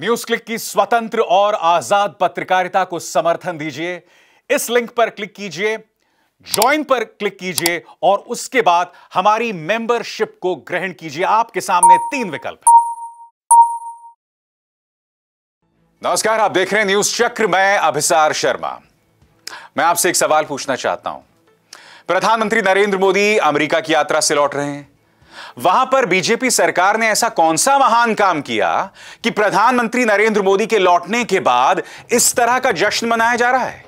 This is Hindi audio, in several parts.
न्यूज क्लिक की स्वतंत्र और आजाद पत्रकारिता को समर्थन दीजिए इस लिंक पर क्लिक कीजिए ज्वाइन पर क्लिक कीजिए और उसके बाद हमारी मेंबरशिप को ग्रहण कीजिए आपके सामने तीन विकल्प हैं नमस्कार आप देख रहे हैं न्यूज चक्र मैं अभिसार शर्मा मैं आपसे एक सवाल पूछना चाहता हूं प्रधानमंत्री नरेंद्र मोदी अमेरिका की यात्रा से लौट रहे हैं वहां पर बीजेपी सरकार ने ऐसा कौन सा महान काम किया कि प्रधानमंत्री नरेंद्र मोदी के लौटने के बाद इस तरह का जश्न मनाया जा रहा है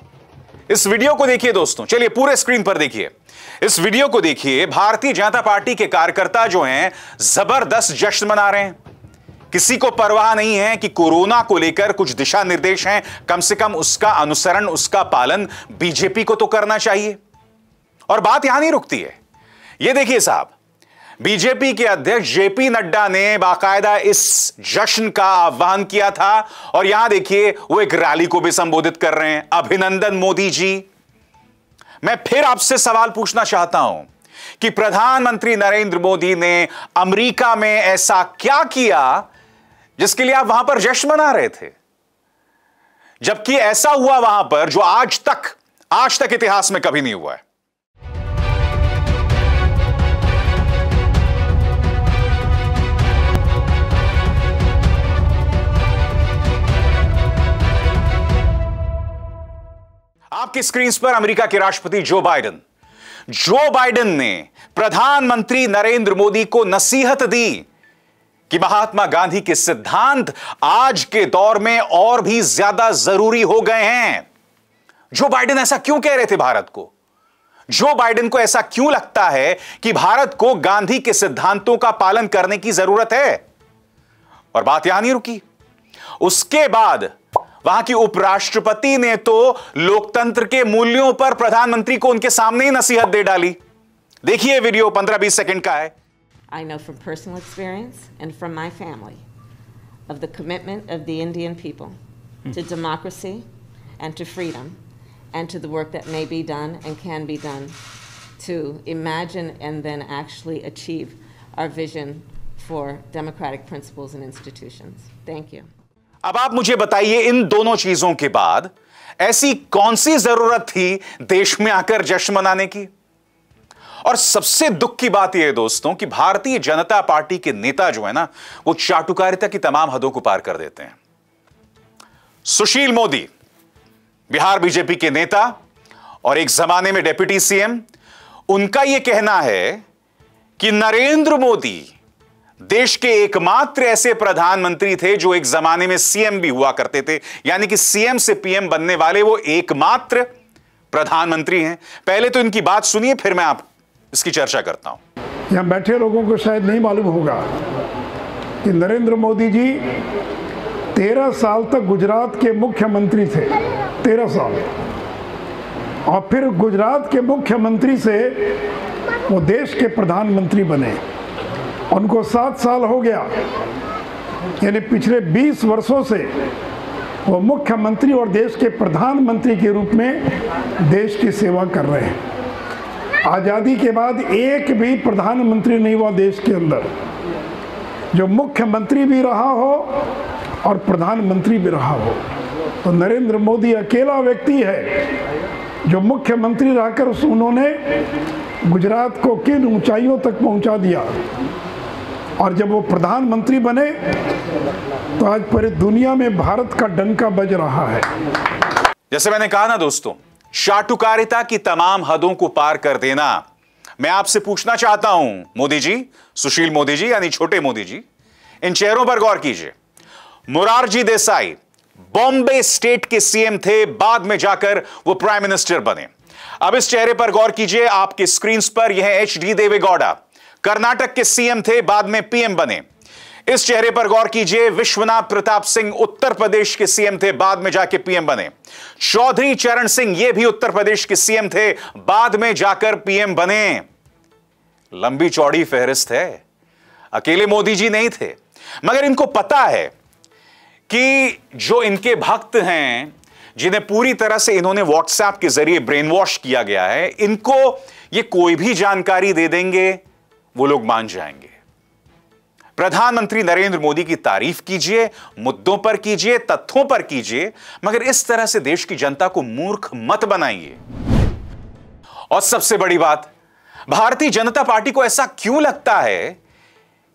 इस वीडियो को देखिए दोस्तों चलिए पूरे स्क्रीन पर देखिए इस वीडियो को देखिए भारतीय जनता पार्टी के कार्यकर्ता जो हैं जबरदस्त जश्न मना रहे हैं किसी को परवाह नहीं है कि कोरोना को लेकर कुछ दिशा निर्देश हैं कम से कम उसका अनुसरण उसका पालन बीजेपी को तो करना चाहिए और बात यहां नहीं रुकती है यह देखिए साहब बीजेपी के अध्यक्ष जेपी नड्डा ने बाकायदा इस जश्न का आह्वान किया था और यहां देखिए वो एक रैली को भी संबोधित कर रहे हैं अभिनंदन मोदी जी मैं फिर आपसे सवाल पूछना चाहता हूं कि प्रधानमंत्री नरेंद्र मोदी ने अमेरिका में ऐसा क्या किया जिसके लिए आप वहां पर जश्न मना रहे थे जबकि ऐसा हुआ वहां पर जो आज तक आज तक इतिहास में कभी नहीं हुआ है आपकी स्क्रीन पर अमेरिका के राष्ट्रपति जो बाइडन जो बाइडन ने प्रधानमंत्री नरेंद्र मोदी को नसीहत दी कि महात्मा गांधी के सिद्धांत आज के दौर में और भी ज्यादा जरूरी हो गए हैं जो बाइडन ऐसा क्यों कह रहे थे भारत को जो बाइडन को ऐसा क्यों लगता है कि भारत को गांधी के सिद्धांतों का पालन करने की जरूरत है और बात यहां नहीं रुकी उसके बाद वहां की उपराष्ट्रपति ने तो लोकतंत्र के मूल्यों पर प्रधानमंत्री को उनके सामने ही नसीहत दे डाली देखिए वीडियो 15-20 सेकंड का है I know from personal experience and from my family of the commitment of the Indian people to democracy and to freedom and to the work that may be done and can be done to imagine and then actually achieve our vision for democratic principles and institutions. Thank you. अब आप मुझे बताइए इन दोनों चीजों के बाद ऐसी कौन सी जरूरत थी देश में आकर जश्न मनाने की और सबसे दुख की बात यह दोस्तों कि भारतीय जनता पार्टी के नेता जो है ना वो चाटुकारिता की तमाम हदों को पार कर देते हैं सुशील मोदी बिहार बीजेपी के नेता और एक जमाने में डेप्यूटी सीएम उनका यह कहना है कि नरेंद्र मोदी देश के एकमात्र ऐसे प्रधानमंत्री थे जो एक जमाने में सीएम भी हुआ करते थे यानी कि सीएम से पीएम बनने वाले वो एकमात्र प्रधानमंत्री हैं पहले तो इनकी बात सुनिए फिर मैं आप इसकी चर्चा करता हूं यहां बैठे लोगों को शायद नहीं मालूम होगा कि नरेंद्र मोदी जी तेरह साल तक गुजरात के मुख्यमंत्री थे तेरह साल और फिर गुजरात के मुख्यमंत्री से वो देश के प्रधानमंत्री बने उनको सात साल हो गया यानी पिछले 20 वर्षों से वो मुख्यमंत्री और देश के प्रधानमंत्री के रूप में देश की सेवा कर रहे हैं आज़ादी के बाद एक भी प्रधानमंत्री नहीं हुआ देश के अंदर जो मुख्यमंत्री भी रहा हो और प्रधानमंत्री भी रहा हो तो नरेंद्र मोदी अकेला व्यक्ति है जो मुख्यमंत्री रहकर उन्होंने गुजरात को किन ऊंचाइयों तक पहुंचा दिया और जब वो प्रधानमंत्री बने तो आज पूरी दुनिया में भारत का डंका बज रहा है जैसे मैंने कहा ना दोस्तों शाटुकारिता की तमाम हदों को पार कर देना मैं आपसे पूछना चाहता हूं मोदी जी सुशील मोदी जी यानी छोटे मोदी जी इन चेहरों पर गौर कीजिए मुरारजी देसाई बॉम्बे स्टेट के सीएम थे बाद में जाकर वो प्राइम मिनिस्टर बने अब इस चेहरे पर गौर कीजिए आपके स्क्रीन पर यह एच डी देवेगौड़ा कर्नाटक के सीएम थे बाद में पीएम बने इस चेहरे पर गौर कीजिए विश्वनाथ प्रताप सिंह उत्तर प्रदेश के सीएम थे बाद में जाके पीएम बने चौधरी चरण सिंह ये भी उत्तर प्रदेश के सीएम थे बाद में जाकर पीएम बने लंबी चौड़ी फेहरिस्त है अकेले मोदी जी नहीं थे मगर इनको पता है कि जो इनके भक्त हैं जिन्हें पूरी तरह से इन्होंने व्हाट्सएप के जरिए ब्रेन वॉश किया गया है इनको ये कोई भी जानकारी दे देंगे वो लोग मान जाएंगे प्रधानमंत्री नरेंद्र मोदी की तारीफ कीजिए मुद्दों पर कीजिए तथ्यों पर कीजिए मगर इस तरह से देश की जनता को मूर्ख मत बनाइए और सबसे बड़ी बात भारतीय जनता पार्टी को ऐसा क्यों लगता है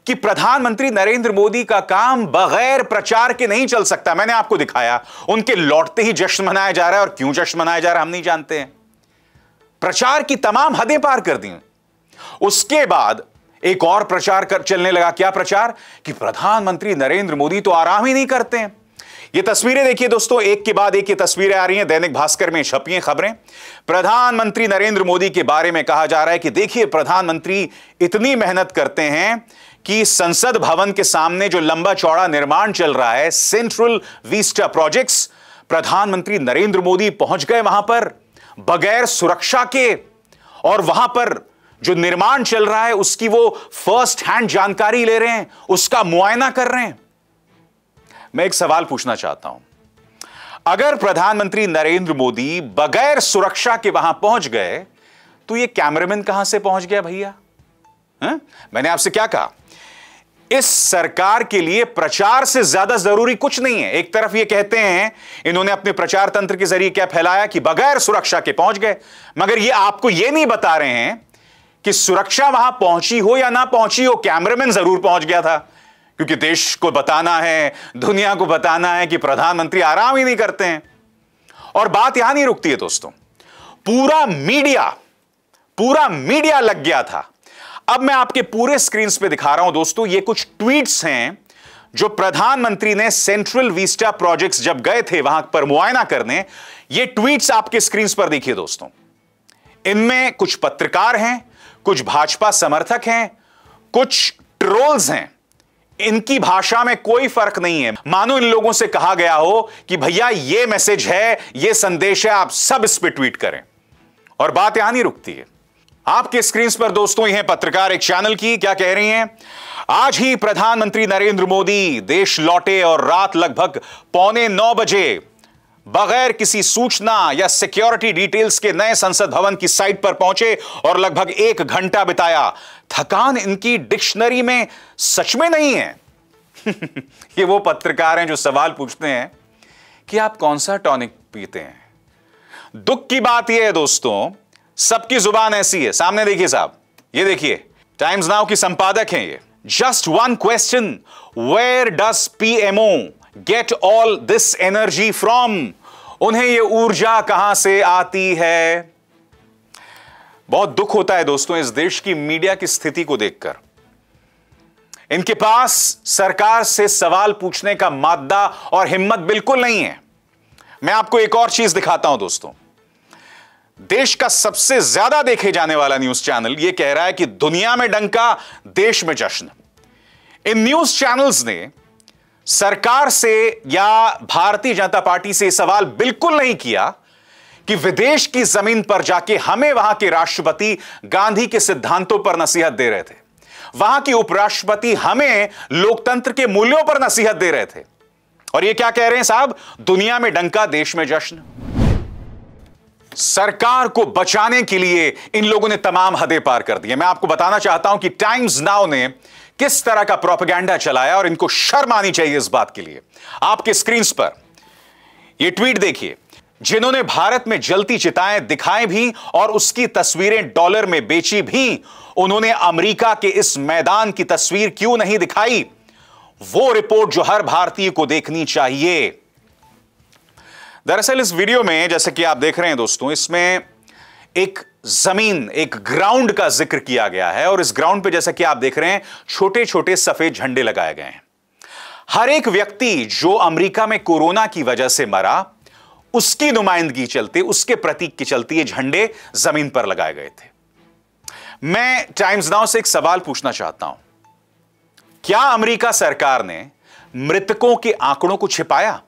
कि प्रधानमंत्री नरेंद्र मोदी का काम बगैर प्रचार के नहीं चल सकता मैंने आपको दिखाया उनके लौटते ही जश्न मनाया जा रहा है और क्यों जश्न मनाया जा रहा है हम नहीं जानते हैं प्रचार की तमाम हदें पार कर दी उसके बाद एक और प्रचार कर चलने लगा क्या प्रचार कि प्रधानमंत्री नरेंद्र मोदी तो आराम ही नहीं करते हैं ये तस्वीरें देखिए दोस्तों एक के बाद एक ये तस्वीरें आ रही हैं दैनिक भास्कर में छपी हैं खबरें प्रधानमंत्री नरेंद्र मोदी के बारे में कहा जा रहा है कि देखिए प्रधानमंत्री इतनी मेहनत करते हैं कि संसद भवन के सामने जो लंबा चौड़ा निर्माण चल रहा है सेंट्रल वीस्टा प्रोजेक्ट्स प्रधानमंत्री नरेंद्र मोदी पहुंच गए वहां पर बगैर सुरक्षा के और वहां पर जो निर्माण चल रहा है उसकी वो फर्स्ट हैंड जानकारी ले रहे हैं उसका मुआयना कर रहे हैं मैं एक सवाल पूछना चाहता हूं अगर प्रधानमंत्री नरेंद्र मोदी बगैर सुरक्षा के वहां पहुंच गए तो ये कैमरामैन कहां से पहुंच गया भैया मैंने आपसे क्या कहा इस सरकार के लिए प्रचार से ज्यादा जरूरी कुछ नहीं है एक तरफ ये कहते हैं इन्होंने अपने प्रचार तंत्र के जरिए क्या फैलाया कि बगैर सुरक्षा के पहुंच गए मगर ये आपको ये नहीं बता रहे हैं कि सुरक्षा वहां पहुंची हो या ना पहुंची हो कैमरामैन जरूर पहुंच गया था क्योंकि देश को बताना है दुनिया को बताना है कि प्रधानमंत्री आराम ही नहीं करते हैं और बात यहां नहीं रुकती है दोस्तों पूरा मीडिया पूरा मीडिया लग गया था अब मैं आपके पूरे स्क्रीन पे दिखा रहा हूं दोस्तों ये कुछ ट्वीट्स हैं जो प्रधानमंत्री ने सेंट्रल वीस्टा प्रोजेक्ट्स जब गए थे वहां पर मुआयना करने ये ट्वीट्स आपके स्क्रीन पर देखिए दोस्तों इनमें कुछ पत्रकार हैं कुछ भाजपा समर्थक हैं कुछ ट्रोल्स हैं इनकी भाषा में कोई फर्क नहीं है मानो इन लोगों से कहा गया हो कि भैया ये मैसेज है ये संदेश है आप सब इस पर ट्वीट करें और बात यहां नहीं रुकती है आपके स्क्रीन पर दोस्तों यह पत्रकार एक चैनल की क्या कह रही हैं आज ही प्रधानमंत्री नरेंद्र मोदी देश लौटे और रात लगभग पौने नौ बजे बगैर किसी सूचना या सिक्योरिटी डिटेल्स के नए संसद भवन की साइट पर पहुंचे और लगभग एक घंटा बिताया थकान इनकी डिक्शनरी में सच में नहीं है ये वो पत्रकार हैं जो सवाल पूछते हैं कि आप कौन सा टॉनिक पीते हैं दुख की बात यह है दोस्तों सबकी जुबान ऐसी है सामने देखिए साहब ये देखिए टाइम्स नाउ की संपादक हैं ये just one question where does PMO get all this energy from उन्हें ये ऊर्जा कहां से आती है बहुत दुख होता है दोस्तों इस देश की मीडिया की स्थिति को देखकर इनके पास सरकार से सवाल पूछने का मादा और हिम्मत बिल्कुल नहीं है मैं आपको एक और चीज दिखाता हूं दोस्तों देश का सबसे ज्यादा देखे जाने वाला न्यूज चैनल यह कह रहा है कि दुनिया में डंका देश में जश्न इन न्यूज चैनल्स ने सरकार से या भारतीय जनता पार्टी से सवाल बिल्कुल नहीं किया कि विदेश की जमीन पर जाके हमें वहां के राष्ट्रपति गांधी के सिद्धांतों पर नसीहत दे रहे थे वहां के उपराष्ट्रपति हमें लोकतंत्र के मूल्यों पर नसीहत दे रहे थे और ये क्या कह रहे हैं साहब दुनिया में डंका देश में जश्न सरकार को बचाने के लिए इन लोगों ने तमाम हदें पार कर दी मैं आपको बताना चाहता हूं कि टाइम्स नाउ ने किस तरह का प्रोपेगेंडा चलाया और इनको शर्म आनी चाहिए इस बात के लिए आपके स्क्रीन पर यह ट्वीट देखिए जिन्होंने भारत में जलती चिताएं दिखाएं भी और उसकी तस्वीरें डॉलर में बेची भी उन्होंने अमेरिका के इस मैदान की तस्वीर क्यों नहीं दिखाई वो रिपोर्ट जो हर भारतीय को देखनी चाहिए दरअसल इस वीडियो में जैसे कि आप देख रहे हैं दोस्तों इसमें एक जमीन एक ग्राउंड का जिक्र किया गया है और इस ग्राउंड पे जैसा कि आप देख रहे हैं छोटे छोटे सफेद झंडे लगाए गए हैं हर एक व्यक्ति जो अमेरिका में कोरोना की वजह से मरा उसकी नुमाइंदगी चलते उसके प्रतीक के चलते ये झंडे जमीन पर लगाए गए थे मैं टाइम्स नाउ से एक सवाल पूछना चाहता हूं क्या अमेरिका सरकार ने मृतकों के आंकड़ों को छिपाया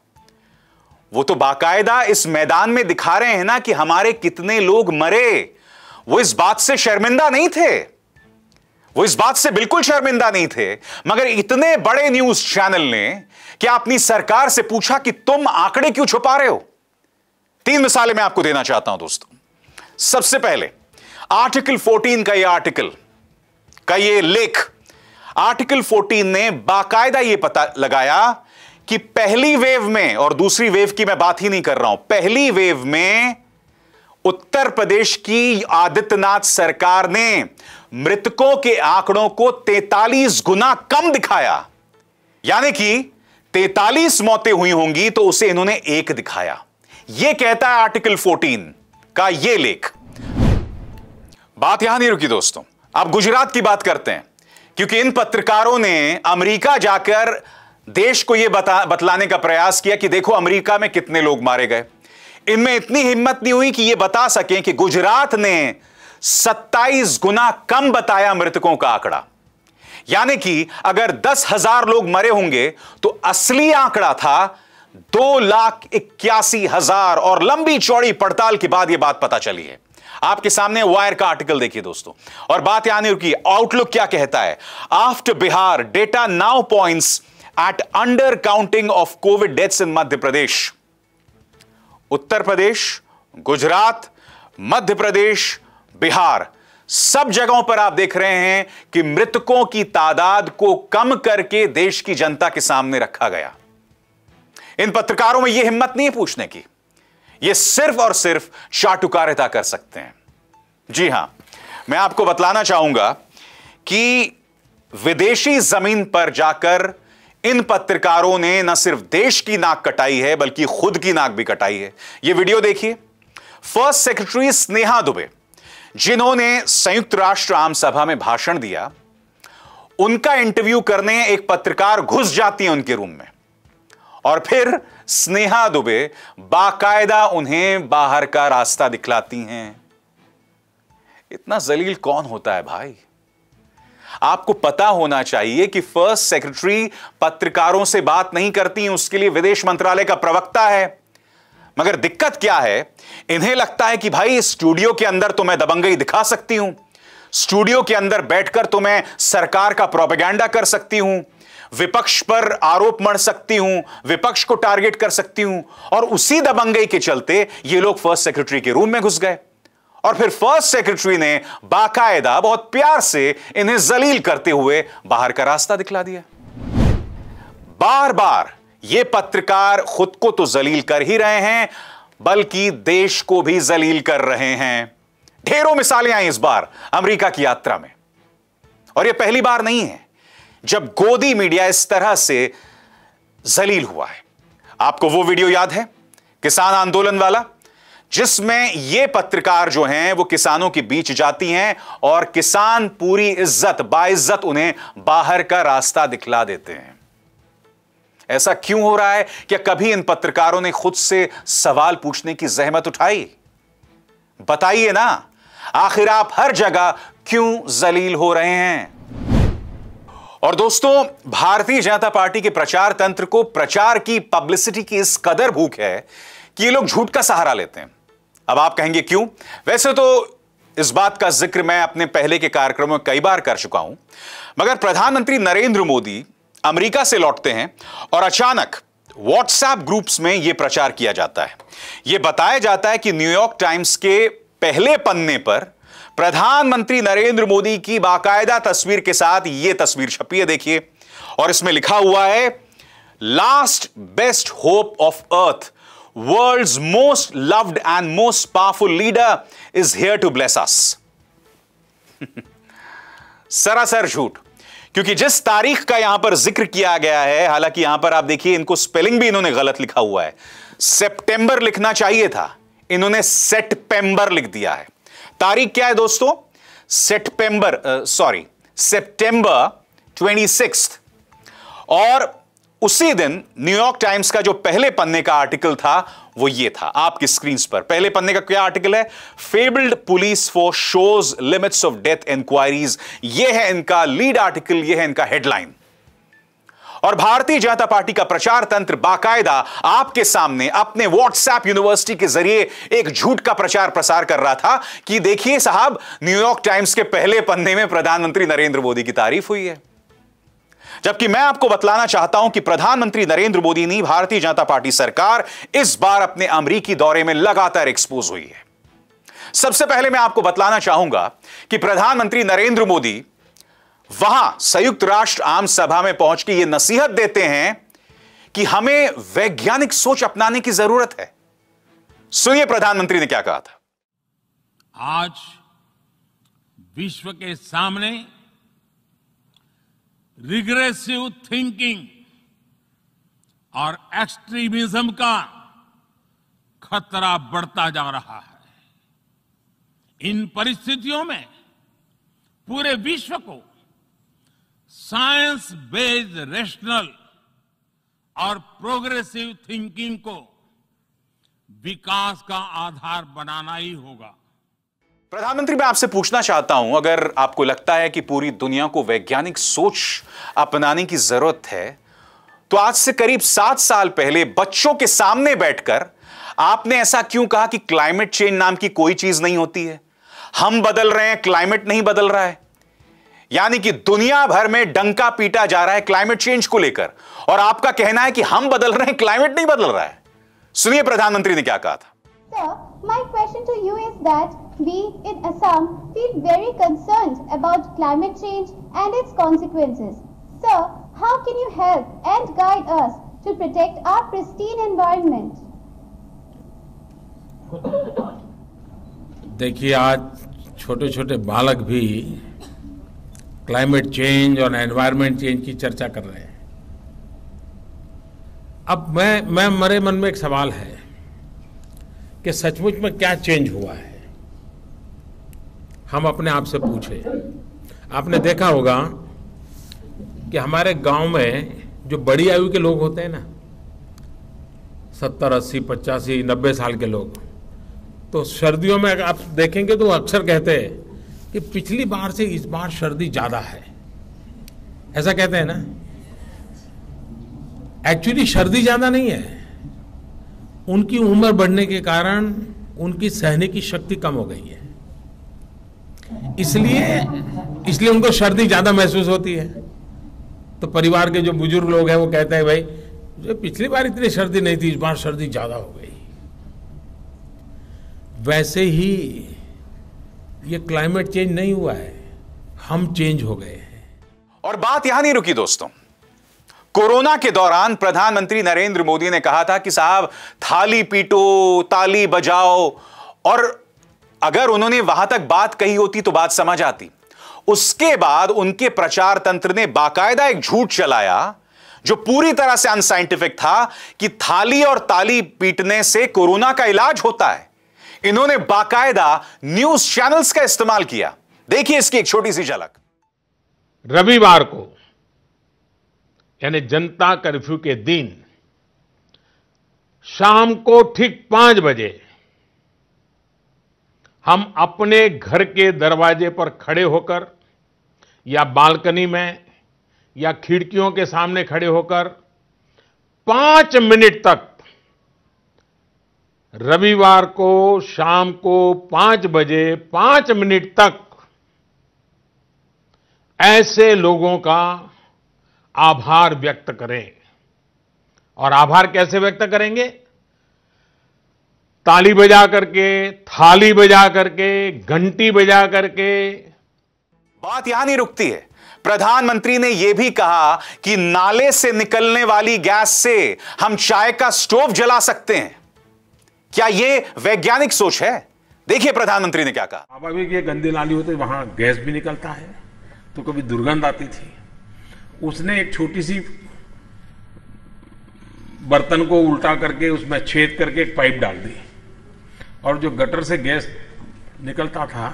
वो तो बाकायदा इस मैदान में दिखा रहे हैं ना कि हमारे कितने लोग मरे वो इस बात से शर्मिंदा नहीं थे वो इस बात से बिल्कुल शर्मिंदा नहीं थे मगर इतने बड़े न्यूज चैनल ने क्या अपनी सरकार से पूछा कि तुम आंकड़े क्यों छुपा रहे हो तीन मिसालें मैं आपको देना चाहता हूं दोस्तों सबसे पहले आर्टिकल 14 का यह आर्टिकल का यह लेख आर्टिकल 14 ने बाकायदा यह पता लगाया कि पहली वेव में और दूसरी वेव की मैं बात ही नहीं कर रहा हूं पहली वेव में उत्तर प्रदेश की आदित्यनाथ सरकार ने मृतकों के आंकड़ों को 43 गुना कम दिखाया यानी कि 43 मौतें हुई होंगी तो उसे इन्होंने एक दिखाया यह कहता है आर्टिकल 14 का यह लेख बात यहां नहीं रुकी दोस्तों अब गुजरात की बात करते हैं क्योंकि इन पत्रकारों ने अमेरिका जाकर देश को यह बता बतलाने का प्रयास किया कि देखो अमेरिका में कितने लोग मारे गए इनमें इतनी हिम्मत नहीं हुई कि यह बता सकें कि गुजरात ने 27 गुना कम बताया मृतकों का आंकड़ा यानी कि अगर दस हजार लोग मरे होंगे तो असली आंकड़ा था दो लाख इक्यासी हजार और लंबी चौड़ी पड़ताल के बाद यह बात पता चली है आपके सामने वायर का आर्टिकल देखिए दोस्तों और बात यानी रुकी आउटलुक क्या कहता है after Bihar data now points at under counting of Covid deaths in Madhya Pradesh Uttar Pradesh Gujarat Madhya Pradesh Bihar सब जगहों पर आप देख रहे हैं कि मृतकों की तादाद को कम करके देश की जनता के सामने रखा गया इन पत्रकारों में यह हिम्मत नहीं है पूछने की यह सिर्फ और सिर्फ शाटुकारिता कर सकते हैं जी हां मैं आपको बतलाना चाहूंगा कि विदेशी जमीन पर जाकर इन पत्रकारों ने न सिर्फ देश की नाक कटाई है बल्कि खुद की नाक भी कटाई है यह वीडियो देखिए फर्स्ट सेक्रेटरी स्नेहा दुबे जिन्होंने संयुक्त राष्ट्र आम सभा में भाषण दिया उनका इंटरव्यू करने एक पत्रकार घुस जाती है उनके रूम में और फिर स्नेहा दुबे बाकायदा उन्हें बाहर का रास्ता दिखलाती हैं इतना जलील कौन होता है भाई आपको पता होना चाहिए कि फर्स्ट सेक्रेटरी पत्रकारों से बात नहीं करती उसके लिए विदेश मंत्रालय का प्रवक्ता है मगर दिक्कत क्या है इन्हें लगता है कि भाई स्टूडियो के अंदर तो मैं दबंगई दिखा सकती हूं स्टूडियो के अंदर बैठकर तो मैं सरकार का प्रोपेगेंडा कर सकती हूं विपक्ष पर आरोप मण सकती हूं विपक्ष को टारगेट कर सकती हूं और उसी दबंगई के चलते ये लोग फर्स्ट सेक्रेटरी के रूम में घुस गए और फिर फर्स्ट सेक्रेटरी ने बाकायदा बहुत प्यार से इन्हें जलील करते हुए बाहर का रास्ता दिखला दिया बार बार ये पत्रकार खुद को तो जलील कर ही रहे हैं बल्कि देश को भी जलील कर रहे हैं ढेरों मिसालें आई इस बार अमेरिका की यात्रा में और यह पहली बार नहीं है जब गोदी मीडिया इस तरह से जलील हुआ है आपको वो वीडियो याद है किसान आंदोलन वाला जिसमें ये पत्रकार जो हैं वो किसानों के बीच जाती हैं और किसान पूरी इज्जत बाइज्जत उन्हें बाहर का रास्ता दिखला देते हैं ऐसा क्यों हो रहा है क्या कभी इन पत्रकारों ने खुद से सवाल पूछने की जहमत उठाई बताइए ना आखिर आप हर जगह क्यों जलील हो रहे हैं और दोस्तों भारतीय जनता पार्टी के प्रचार तंत्र को प्रचार की पब्लिसिटी की इस कदर भूख है कि ये लोग झूठ का सहारा लेते हैं अब आप कहेंगे क्यों वैसे तो इस बात का जिक्र मैं अपने पहले के कार्यक्रम में कई बार कर चुका हूं मगर प्रधानमंत्री नरेंद्र मोदी अमेरिका से लौटते हैं और अचानक व्हाट्सएप ग्रुप्स में यह प्रचार किया जाता है यह बताया जाता है कि न्यूयॉर्क टाइम्स के पहले पन्ने पर प्रधानमंत्री नरेंद्र मोदी की बाकायदा तस्वीर के साथ यह तस्वीर छपी है देखिए और इसमें लिखा हुआ है last best hope of earth world's most loved and most powerful leader, is here to bless us. सरासर झूठ क्योंकि जिस तारीख का यहां पर जिक्र किया गया है हालांकि यहां पर आप देखिए इनको स्पेलिंग भी इन्होंने गलत लिखा हुआ है सितंबर लिखना चाहिए था इन्होंने सेप्टेम्बर लिख दिया है तारीख क्या है दोस्तों सेप्टेम्बर सॉरी सितंबर 26 और उसी दिन न्यूयॉर्क टाइम्स का जो पहले पन्ने का आर्टिकल था वो ये था आपकी स्क्रीन पर पहले पन्ने का क्या आर्टिकल है fabled police for shows limits of death inquiries ये है इनका लीड आर्टिकल ये है इनका हेडलाइन और भारतीय जनता पार्टी का प्रचार तंत्र बाकायदा आपके सामने अपने व्हाट्सएप यूनिवर्सिटी के जरिए एक झूठ का प्रचार प्रसार कर रहा था कि देखिए साहब न्यूयॉर्क टाइम्स के पहले पन्ने में प्रधानमंत्री नरेंद्र मोदी की तारीफ हुई है जबकि मैं आपको बतलाना चाहता हूं कि प्रधानमंत्री नरेंद्र मोदी ने भारतीय जनता पार्टी सरकार इस बार अपने अमरीकी दौरे में लगातार एक्सपोज हुई है सबसे पहले मैं आपको बतलाना चाहूंगा कि प्रधानमंत्री नरेंद्र मोदी वहां संयुक्त राष्ट्र आम सभा में पहुंच के यह नसीहत देते हैं कि हमें वैज्ञानिक सोच अपनाने की जरूरत है सुनिए प्रधानमंत्री ने क्या कहा था आज विश्व के सामने रिग्रेसिव थिंकिंग और एक्सट्रीमिज्म का खतरा बढ़ता जा रहा है इन परिस्थितियों में पूरे विश्व को साइंस बेस्ड रेशनल और प्रोग्रेसिव थिंकिंग को विकास का आधार बनाना ही होगा प्रधानमंत्री मैं आपसे पूछना चाहता हूं अगर आपको लगता है कि पूरी दुनिया को वैज्ञानिक सोच अपनाने की जरूरत है तो आज से करीब सात साल पहले बच्चों के सामने बैठकर आपने ऐसा क्यों कहा कि क्लाइमेट चेंज नाम की कोई चीज नहीं होती है हम बदल रहे हैं क्लाइमेट नहीं बदल रहा है यानी कि दुनिया भर में डंका पीटा जा रहा है क्लाइमेट चेंज को लेकर और आपका कहना है कि हम बदल रहे हैं क्लाइमेट नहीं बदल रहा है सुनिए प्रधानमंत्री ने क्या कहा था my question to you is that we in Assam feel very concerned about climate change and its consequences. so how can you help and guide us to protect our pristine environment? देखिए आज छोटे छोटे बालक भी क्लाइमेट चेंज और एनवायरनमेंट चेंज की चर्चा कर रहे हैं अब मैं मैं मरे मन में एक सवाल है कि सचमुच में क्या चेंज हुआ है हम अपने आप से पूछे आपने देखा होगा कि हमारे गांव में जो बड़ी आयु के लोग होते हैं ना सत्तर अस्सी पचासी नब्बे साल के लोग तो सर्दियों में आप देखेंगे तो अक्सर कहते हैं कि पिछली बार से इस बार सर्दी ज़्यादा है ऐसा कहते हैं ना एक्चुअली सर्दी ज़्यादा नहीं है उनकी उम्र बढ़ने के कारण उनकी सहने की शक्ति कम हो गई है इसलिए इसलिए उनको सर्दी ज़्यादा महसूस होती है तो परिवार के जो बुजुर्ग लोग हैं वो कहते हैं भाई जो पिछली बार इतनी सर्दी नहीं थी इस बार सर्दी ज़्यादा हो गई वैसे ही ये क्लाइमेट चेंज नहीं हुआ है हम चेंज हो गए हैं और बात यहां नहीं रुकी दोस्तों कोरोना के दौरान प्रधानमंत्री नरेंद्र मोदी ने कहा था कि साहब थाली पीटो ताली बजाओ और अगर उन्होंने वहां तक बात कही होती तो बात समझ आती उसके बाद उनके प्रचार तंत्र ने बाकायदा एक झूठ चलाया जो पूरी तरह से अनसाइंटिफिक था कि थाली और ताली पीटने से कोरोना का इलाज होता है इन्होंने बाकायदा न्यूज चैनल्स का इस्तेमाल किया देखिए इसकी एक छोटी सी झलक रविवार को यानी जनता कर्फ्यू के दिन शाम को ठीक पांच बजे हम अपने घर के दरवाजे पर खड़े होकर या बालकनी में या खिड़कियों के सामने खड़े होकर पांच मिनट तक रविवार को शाम को पांच बजे पांच मिनट तक ऐसे लोगों का आभार व्यक्त करें और आभार कैसे व्यक्त करेंगे ताली बजा करके थाली बजा करके घंटी बजा करके बात यहां नहीं रुकती है प्रधानमंत्री ने यह भी कहा कि नाले से निकलने वाली गैस से हम चाय का स्टोव जला सकते हैं क्या यह वैज्ञानिक सोच है देखिए प्रधानमंत्री ने क्या कहा अभी ये गंदी नाली होते वहां गैस भी निकलता है तो कभी दुर्गंध आती थी उसने एक छोटी सी बर्तन को उल्टा करके उसमें छेद करके एक पाइप डाल दी और जो गटर से गैस निकलता था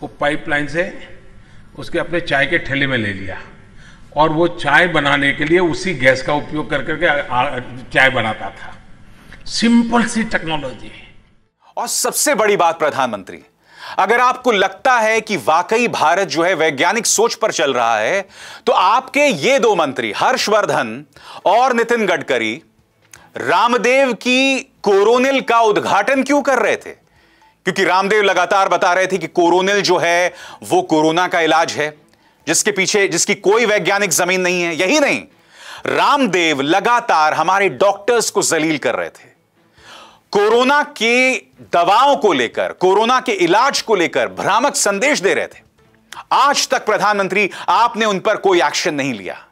वो पाइपलाइन से उसके अपने चाय के ठेले में ले लिया और वो चाय बनाने के लिए उसी गैस का उपयोग कर करके चाय बनाता था सिंपल सी टेक्नोलॉजी और सबसे बड़ी बात प्रधानमंत्री अगर आपको लगता है कि वाकई भारत जो है वैज्ञानिक सोच पर चल रहा है तो आपके ये दो मंत्री हर्षवर्धन और नितिन गडकरी रामदेव की कोरोनिल का उद्घाटन क्यों कर रहे थे क्योंकि रामदेव लगातार बता रहे थे कि कोरोनिल जो है वो कोरोना का इलाज है जिसके पीछे जिसकी कोई वैज्ञानिक जमीन नहीं है यही नहीं रामदेव लगातार हमारे डॉक्टर्स को जलील कर रहे थे कोरोना के दवाओं को लेकर कोरोना के इलाज को लेकर भ्रामक संदेश दे रहे थे आज तक प्रधानमंत्री आपने उन पर कोई एक्शन नहीं लिया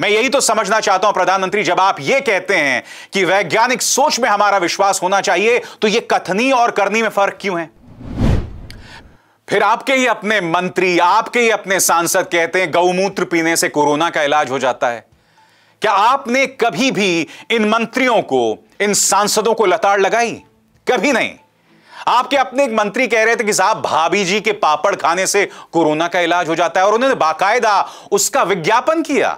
मैं यही तो समझना चाहता हूं प्रधानमंत्री जब आप यह कहते हैं कि वैज्ञानिक सोच में हमारा विश्वास होना चाहिए तो यह कथनी और करनी में फर्क क्यों है फिर आपके ही अपने मंत्री आपके ही अपने सांसद कहते हैं गौमूत्र पीने से कोरोना का इलाज हो जाता है क्या आपने कभी भी इन मंत्रियों को इन सांसदों को लताड़ लगाई कभी नहीं आपके अपने एक मंत्री कह रहे थे कि साहब भाभी जी के पापड़ खाने से कोरोना का इलाज हो जाता है और उन्होंने बाकायदा उसका विज्ञापन किया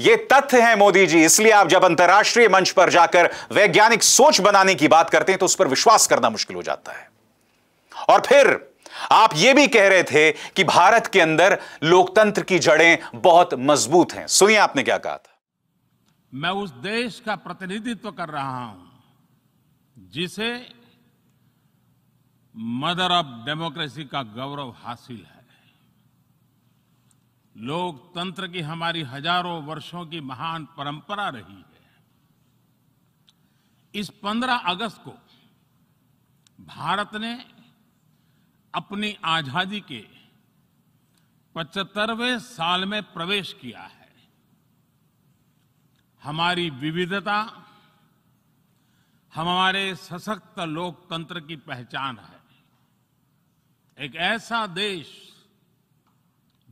ये तथ्य है मोदी जी इसलिए आप जब अंतर्राष्ट्रीय मंच पर जाकर वैज्ञानिक सोच बनाने की बात करते हैं तो उस पर विश्वास करना मुश्किल हो जाता है और फिर आप यह भी कह रहे थे कि भारत के अंदर लोकतंत्र की जड़ें बहुत मजबूत हैं सुनिए आपने क्या कहा था मैं उस देश का प्रतिनिधित्व कर रहा हूं जिसे मदर ऑफ डेमोक्रेसी का गौरव हासिल है लोकतंत्र की हमारी हजारों वर्षों की महान परंपरा रही है इस 15 अगस्त को भारत ने अपनी आजादी के 75वें साल में प्रवेश किया है हमारी विविधता हमारे सशक्त लोकतंत्र की पहचान है एक ऐसा देश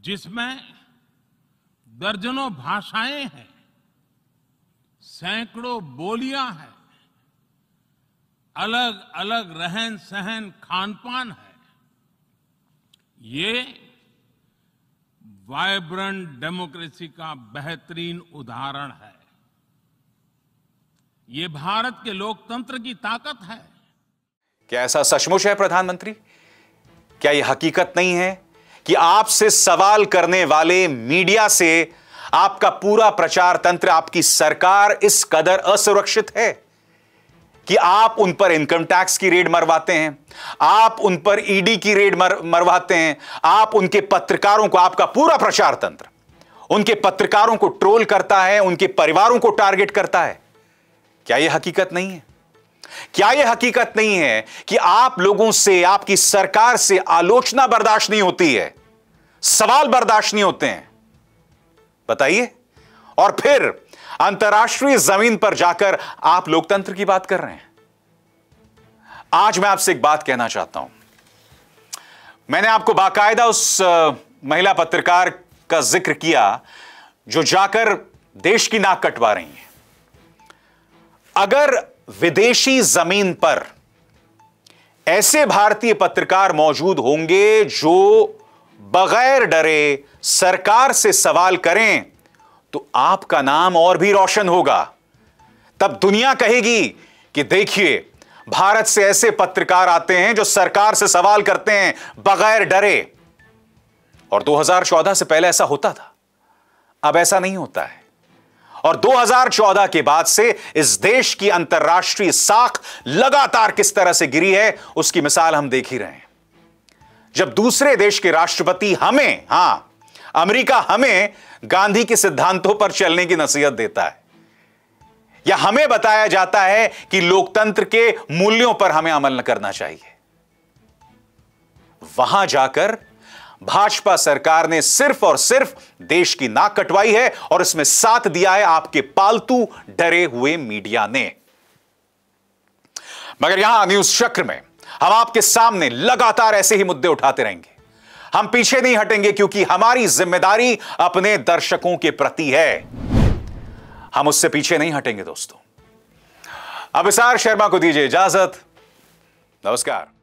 जिसमें दर्जनों भाषाएं हैं सैकड़ों बोलियां हैं अलग अलग रहन सहन खान पान है ये वाइब्रंट डेमोक्रेसी का बेहतरीन उदाहरण है ये भारत के लोकतंत्र की ताकत है क्या ऐसा सचमुच है प्रधानमंत्री क्या ये हकीकत नहीं है कि आपसे सवाल करने वाले मीडिया से आपका पूरा प्रचार तंत्र आपकी सरकार इस कदर असुरक्षित है कि आप उन पर इनकम टैक्स की रेड मरवाते हैं आप उन पर ईडी e की रेड मर, मरवाते हैं आप उनके पत्रकारों को आपका पूरा प्रचार तंत्र उनके पत्रकारों को ट्रोल करता है उनके परिवारों को टारगेट करता है क्या यह हकीकत नहीं है क्या यह हकीकत नहीं है कि आप लोगों से आपकी सरकार से आलोचना बर्दाश्त नहीं होती है सवाल बर्दाश्त नहीं होते हैं बताइए और फिर अंतर्राष्ट्रीय जमीन पर जाकर आप लोकतंत्र की बात कर रहे हैं आज मैं आपसे एक बात कहना चाहता हूं मैंने आपको बाकायदा उस महिला पत्रकार का जिक्र किया जो जाकर देश की नाक कटवा रही है अगर विदेशी जमीन पर ऐसे भारतीय पत्रकार मौजूद होंगे जो बगैर डरे सरकार से सवाल करें तो आपका नाम और भी रोशन होगा तब दुनिया कहेगी कि देखिए भारत से ऐसे पत्रकार आते हैं जो सरकार से सवाल करते हैं बगैर डरे और 2014 से पहले ऐसा होता था अब ऐसा नहीं होता है और 2014 के बाद से इस देश की अंतर्राष्ट्रीय साख लगातार किस तरह से गिरी है उसकी मिसाल हम देख ही रहे हैं जब दूसरे देश के राष्ट्रपति हमें हां अमेरिका हमें गांधी के सिद्धांतों पर चलने की नसीहत देता है या हमें बताया जाता है कि लोकतंत्र के मूल्यों पर हमें अमल करना चाहिए वहां जाकर भाजपा सरकार ने सिर्फ और सिर्फ देश की नाक कटवाई है और इसमें साथ दिया है आपके पालतू डरे हुए मीडिया ने मगर यहां न्यूज चक्र में हम आपके सामने लगातार ऐसे ही मुद्दे उठाते रहेंगे हम पीछे नहीं हटेंगे क्योंकि हमारी जिम्मेदारी अपने दर्शकों के प्रति है हम उससे पीछे नहीं हटेंगे दोस्तों अब इसार शर्मा को दीजिए इजाजत नमस्कार